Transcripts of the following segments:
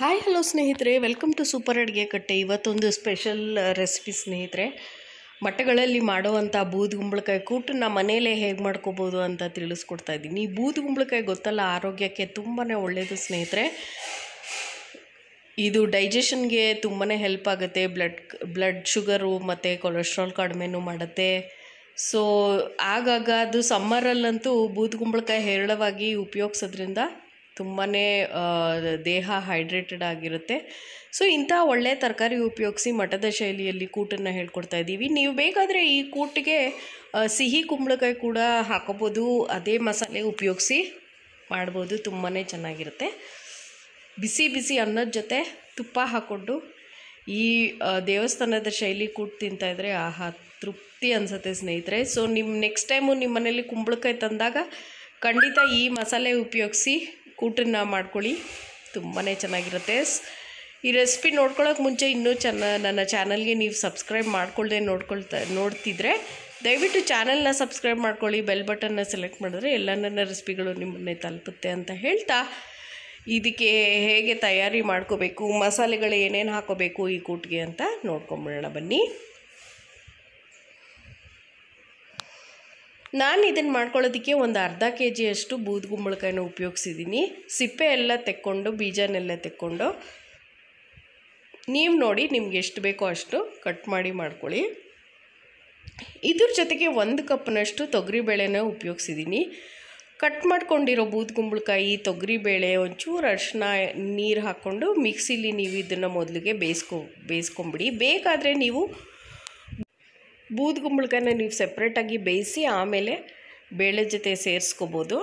hi hello ಸ್ನೇಹಿತರೆ welcome to super ಅಡುಗೆ ಕಟ್ಟೆ ಇವತ್ತೊಂದು ಸ್ಪೆಷಲ್ ರೆಸಿಪಿ ಸ್ನೇಹಿತರೆ ಮಟ್ಟಗಳಲ್ಲಿ ಮಾಡುವಂಥ ಬೂದು ಕುಂಬಳಕಾಯಿ ನಾ ಮನೆಯಲ್ಲೇ ಹೇಗೆ ಮಾಡ್ಕೋಬೋದು ಅಂತ ತಿಳಿಸ್ಕೊಡ್ತಾ ಇದ್ದೀನಿ ಈ ಬೂದು ಗೊತ್ತಲ್ಲ ಆರೋಗ್ಯಕ್ಕೆ ತುಂಬಾ ಒಳ್ಳೆಯದು ಸ್ನೇಹಿತರೆ ಇದು ಡೈಜೆಷನ್ಗೆ ತುಂಬಾ ಹೆಲ್ಪ್ ಆಗುತ್ತೆ ಬ್ಲಡ್ ಬ್ಲಡ್ ಶುಗರು ಮತ್ತು ಕೊಲೆಸ್ಟ್ರಾಲ್ ಕಡಿಮೆನೂ ಮಾಡುತ್ತೆ ಸೊ ಆಗಾಗ ಅದು ಸಮ್ಮರಲ್ಲಂತೂ ಬೂದು ಕುಂಬಳಕಾಯಿ ಹೇರಳವಾಗಿ ಉಪಯೋಗಿಸೋದ್ರಿಂದ ತುಂಬಾ ದೇಹ ಹೈಡ್ರೇಟೆಡ್ ಆಗಿರುತ್ತೆ ಸೊ ಇಂಥ ಒಳ್ಳೆಯ ತರಕಾರಿ ಉಪಯೋಗಿಸಿ ಮಠದ ಶೈಲಿಯಲ್ಲಿ ಕೂಟನ್ನು ಹೇಳ್ಕೊಡ್ತಾ ಇದ್ದೀವಿ ನೀವು ಬೇಕಾದರೆ ಈ ಕೂಟಿಗೆ ಸಿಹಿ ಕುಂಬಳಕಾಯಿ ಕೂಡ ಹಾಕೋಬೋದು ಅದೇ ಮಸಾಲೆ ಉಪಯೋಗಿಸಿ ಮಾಡ್ಬೋದು ತುಂಬಾ ಚೆನ್ನಾಗಿರುತ್ತೆ ಬಿಸಿ ಬಿಸಿ ಅನ್ನದ ಜೊತೆ ತುಪ್ಪ ಹಾಕ್ಕೊಂಡು ಈ ದೇವಸ್ಥಾನದ ಶೈಲಿ ಕೂಟ್ ತಿಂತಾಯಿದ್ರೆ ಆಹಾ ತೃಪ್ತಿ ಅನಿಸುತ್ತೆ ಸ್ನೇಹಿತರೆ ಸೊ ನಿಮ್ಮ ನೆಕ್ಸ್ಟ್ ಟೈಮು ನಿಮ್ಮ ಮನೇಲಿ ಕುಂಬಳಕಾಯಿ ತಂದಾಗ ಖಂಡಿತ ಈ ಮಸಾಲೆ ಉಪಯೋಗಿಸಿ ಕೂಟನ್ನು ಮಾಡ್ಕೊಳ್ಳಿ ತುಂಬಾ ಚೆನ್ನಾಗಿರುತ್ತೆ ಈ ರೆಸಿಪಿ ನೋಡ್ಕೊಳ್ಳೋಕೆ ಮುಂಚೆ ಇನ್ನೂ ಚೆನ್ನ ನನ್ನ ಚಾನಲ್ಗೆ ನೀವು ಸಬ್ಸ್ಕ್ರೈಬ್ ಮಾಡ್ಕೊಳ್ಳದೆ ನೋಡ್ಕೊಳ್ತಾ ನೋಡ್ತಿದ್ರೆ ದಯವಿಟ್ಟು ಚಾನಲ್ನ ಸಬ್ಸ್ಕ್ರೈಬ್ ಮಾಡ್ಕೊಳ್ಳಿ ಬೆಲ್ ಬಟನ್ನ ಸೆಲೆಕ್ಟ್ ಮಾಡಿದ್ರೆ ಎಲ್ಲ ನನ್ನ ರೆಸಿಪಿಗಳು ನಿಮ್ಮನ್ನೇ ತಲುಪುತ್ತೆ ಅಂತ ಹೇಳ್ತಾ ಇದಕ್ಕೆ ಹೇಗೆ ತಯಾರಿ ಮಾಡ್ಕೋಬೇಕು ಮಸಾಲೆಗಳು ಏನೇನು ಹಾಕೋಬೇಕು ಈ ಕೂಟಿಗೆ ಅಂತ ನೋಡ್ಕೊಂಬಿಡೋಣ ಬನ್ನಿ ನಾನು ಇದನ್ನು ಮಾಡ್ಕೊಳ್ಳೋದಕ್ಕೆ ಒಂದು ಅರ್ಧ ಕೆ ಜಿಯಷ್ಟು ಬೂದು ಗುಂಬಳಕಾಯಿನ ಉಪಯೋಗಿಸಿದ್ದೀನಿ ಸಿಪ್ಪೆ ಎಲ್ಲ ತೆಕ್ಕೊಂಡು ಬೀಜನೆಲ್ಲ ತೆಕ್ಕೊಂಡು ನೀವು ನೋಡಿ ನಿಮ್ಗೆ ಎಷ್ಟು ಬೇಕೋ ಅಷ್ಟು ಕಟ್ ಮಾಡಿ ಮಾಡ್ಕೊಳ್ಳಿ ಇದ್ರ ಜೊತೆಗೆ ಒಂದು ಕಪ್ನಷ್ಟು ತೊಗರಿಬೇಳೆನ ಉಪಯೋಗಿಸಿದ್ದೀನಿ ಕಟ್ ಮಾಡ್ಕೊಂಡಿರೋ ಬೂದುಗುಂಬಳಕಾಯಿ ಗುಂಬಳಕಾಯಿ ತೊಗರಿಬೇಳೆ ಒಂಚೂರು ಅರ್ಶಿನ ನೀರು ಹಾಕ್ಕೊಂಡು ಮಿಕ್ಸಿಲಿ ನೀವು ಇದನ್ನು ಮೊದಲಿಗೆ ಬೇಯಿಸ್ಕೊ ಬೇಯಿಸ್ಕೊಂಬಿಡಿ ಬೇಕಾದರೆ ನೀವು ಬೂದ್ಗುಂಬಳಕಾಯನ್ನ ನೀವು ಸಪ್ರೇಟಾಗಿ ಬೇಯಿಸಿ ಆಮೇಲೆ ಬೇಳೆ ಜೊತೆ ಸೇರಿಸ್ಕೋಬೋದು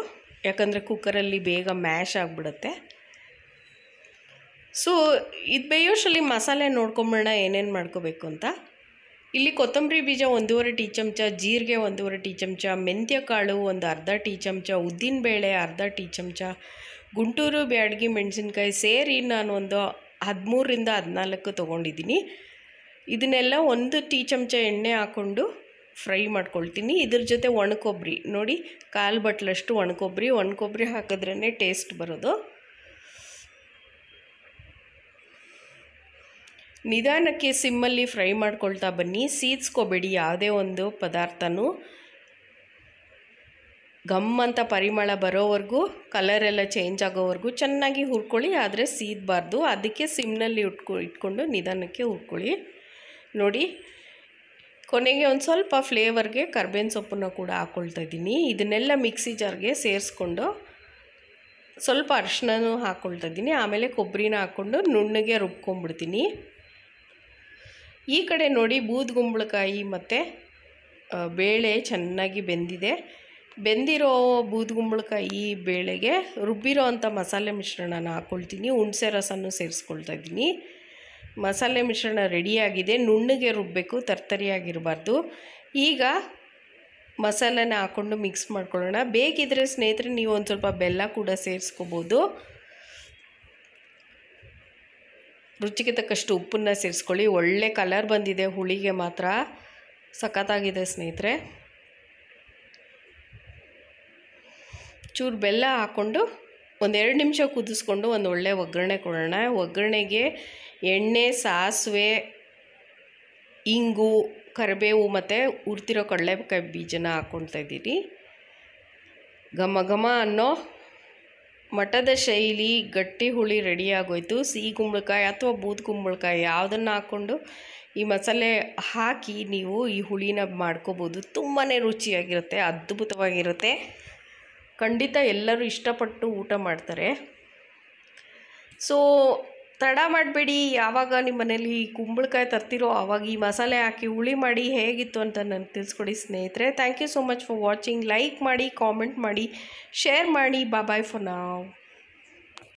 ಯಾಕಂದರೆ ಕುಕ್ಕರಲ್ಲಿ ಬೇಗ ಮ್ಯಾಶ್ ಆಗಿಬಿಡುತ್ತೆ ಸೊ ಇದು ಬೇಯೋಷಲ್ಲಿ ಮಸಾಲೆ ನೋಡ್ಕೊಂಬಿಡೋಣ ಏನೇನು ಮಾಡ್ಕೋಬೇಕು ಅಂತ ಇಲ್ಲಿ ಕೊತ್ತಂಬರಿ ಬೀಜ ಒಂದೂವರೆ ಟೀ ಚಮಚ ಜೀರಿಗೆ ಒಂದೂವರೆ ಟೀ ಚಮಚ ಮೆಂತ್ಯ ಕಾಳು ಒಂದು ಅರ್ಧ ಟೀ ಚಮಚ ಉದ್ದಿನಬೇಳೆ ಅರ್ಧ ಟೀ ಚಮಚ ಗುಂಟೂರು ಬ್ಯಾಡಗಿ ಮೆಣಸಿನ್ಕಾಯಿ ಸೇರಿ ನಾನು ಒಂದು ಹದಿಮೂರರಿಂದ ಹದಿನಾಲ್ಕು ತೊಗೊಂಡಿದ್ದೀನಿ ಇದನ್ನೆಲ್ಲ ಒಂದು ಟೀ ಚಮಚ ಎಣ್ಣೆ ಹಾಕ್ಕೊಂಡು ಫ್ರೈ ಮಾಡ್ಕೊಳ್ತೀನಿ ಇದ್ರ ಜೊತೆ ಒಣಕೊಬ್ಬರಿ ನೋಡಿ ಕಾಲು ಬಟ್ಲಷ್ಟು ಒಣಕೊಬ್ಬರಿ ಒಣಕೊಬ್ಬರಿ ಹಾಕಿದ್ರೇ ಟೇಸ್ಟ್ ಬರೋದು ನಿಧಾನಕ್ಕೆ ಸಿಮ್ಮಲ್ಲಿ ಫ್ರೈ ಮಾಡ್ಕೊಳ್ತಾ ಬನ್ನಿ ಸೀದ್ಸ್ಕೋಬೇಡಿ ಯಾವುದೇ ಒಂದು ಪದಾರ್ಥನೂ ಗಮ್ಮಂತ ಅಂತ ಪರಿಮಳ ಬರೋವರೆಗೂ ಕಲರೆಲ್ಲ ಚೇಂಜ್ ಆಗೋವರೆಗೂ ಚೆನ್ನಾಗಿ ಹುರ್ಕೊಳ್ಳಿ ಆದರೆ ಸೀದಬಾರ್ದು ಅದಕ್ಕೆ ಸಿಮ್ನಲ್ಲಿ ಉಟ್ಕೊ ಇಟ್ಕೊಂಡು ನಿಧಾನಕ್ಕೆ ಹುರ್ಕೊಳ್ಳಿ ನೋಡಿ ಕೊನೆಗೆ ಒಂದು ಸ್ವಲ್ಪ ಫ್ಲೇವರ್ಗೆ ಕರ್ಬೇವಿನ ಸೊಪ್ಪನ್ನು ಕೂಡ ಹಾಕ್ಕೊಳ್ತಾ ಇದ್ದೀನಿ ಇದನ್ನೆಲ್ಲ ಮಿಕ್ಸಿ ಜಾರ್ಗೆ ಸೇರಿಸ್ಕೊಂಡು ಸ್ವಲ್ಪ ಅರಿಶಿನೂ ಹಾಕ್ಕೊಳ್ತಾ ಇದ್ದೀನಿ ಆಮೇಲೆ ಕೊಬ್ಬರಿನ ಹಾಕ್ಕೊಂಡು ನುಣ್ಣಗೆ ರುಬ್ಕೊಂಡ್ಬಿಡ್ತೀನಿ ಈ ಕಡೆ ನೋಡಿ ಬೂದ್ಗುಂಬಳಕಾಯಿ ಮತ್ತು ಬೇಳೆ ಚೆನ್ನಾಗಿ ಬೆಂದಿದೆ ಬೆಂದಿರೋ ಬೂದ್ಗುಂಬಳಕಾಯಿ ಬೇಳೆಗೆ ರುಬ್ಬಿರೋ ಅಂಥ ಮಸಾಲೆ ಮಿಶ್ರಣನ ಹಾಕ್ಕೊಳ್ತೀನಿ ಹುಣಸೆ ರಸನೂ ಸೇರಿಸ್ಕೊಳ್ತಾ ಇದ್ದೀನಿ ಮಸಾಲೆ ಮಿಶ್ರಣ ರೆಡಿಯಾಗಿದೆ ನುಣ್ಣಗೆ ರುಬ್ಬಬೇಕು ತರ್ತರಿಯಾಗಿರಬಾರ್ದು ಈಗ ಮಸಾಲೆನ ಹಾಕ್ಕೊಂಡು ಮಿಕ್ಸ್ ಮಾಡ್ಕೊಳ್ಳೋಣ ಬೇಕಿದ್ದರೆ ಸ್ನೇಹಿತರೆ ನೀವು ಒಂದು ಸ್ವಲ್ಪ ಬೆಲ್ಲ ಕೂಡ ಸೇರಿಸ್ಕೋಬೋದು ರುಚಿಗೆ ತಕ್ಕಷ್ಟು ಉಪ್ಪನ್ನು ಸೇರಿಸ್ಕೊಳ್ಳಿ ಒಳ್ಳೆ ಕಲರ್ ಬಂದಿದೆ ಹುಳಿಗೆ ಮಾತ್ರ ಸಖತ್ತಾಗಿದೆ ಸ್ನೇಹಿತರೆ ಚೂರು ಬೆಲ್ಲ ಹಾಕ್ಕೊಂಡು ಒಂದೆರಡು ನಿಮಿಷ ಕುದಿಸ್ಕೊಂಡು ಒಂದು ಒಳ್ಳೆ ಒಗ್ಗರಣೆ ಕೊಡೋಣ ಒಗ್ಗರಣೆಗೆ ಎಣ್ಣೆ ಸಾಸಿವೆ ಇಂಗು ಕರಿಬೇವು ಮತ್ತು ಉರ್ತಿರೋ ಕಡಲೆಕಾಯಿ ಬೀಜನ ಹಾಕ್ಕೊಳ್ತಾ ಇದ್ದೀರಿ ಘಮ ಘಮ ಅನ್ನೋ ಮಠದ ಶೈಲಿ ಗಟ್ಟಿ ಹುಳಿ ರೆಡಿಯಾಗೋಯ್ತು ಸಿಹಿ ಕುಂಬಳಕಾಯಿ ಅಥವಾ ಬೂದ್ ಕುಂಬಳಕಾಯಿ ಯಾವುದನ್ನು ಹಾಕ್ಕೊಂಡು ಈ ಮಸಾಲೆ ಹಾಕಿ ನೀವು ಈ ಹುಳಿನ ಮಾಡ್ಕೋಬೋದು ತುಂಬಾ ರುಚಿಯಾಗಿರುತ್ತೆ ಅದ್ಭುತವಾಗಿರುತ್ತೆ ಖಂಡಿತ ಎಲ್ಲರೂ ಇಷ್ಟಪಟ್ಟು ಊಟ ಮಾಡ್ತಾರೆ ಸೊ ತಡ ಮಾಡಬೇಡಿ ಯಾವಾಗ ನಿಮ್ಮ ಮನೇಲಿ ಕುಂಬಳಕಾಯಿ ತರ್ತಿರೋ ಆವಾಗ ಈ ಮಸಾಲೆ ಹಾಕಿ ಹುಳಿ ಮಾಡಿ ಹೇಗಿತ್ತು ಅಂತ ನನಗೆ ತಿಳಿಸ್ಕೊಡಿ ಸ್ನೇಹಿತರೆ thank you so much for watching like ಮಾಡಿ ಕಾಮೆಂಟ್ ಮಾಡಿ ಶೇರ್ ಮಾಡಿ ಬಾಯ್ ಫಾರ್ ನಾವ್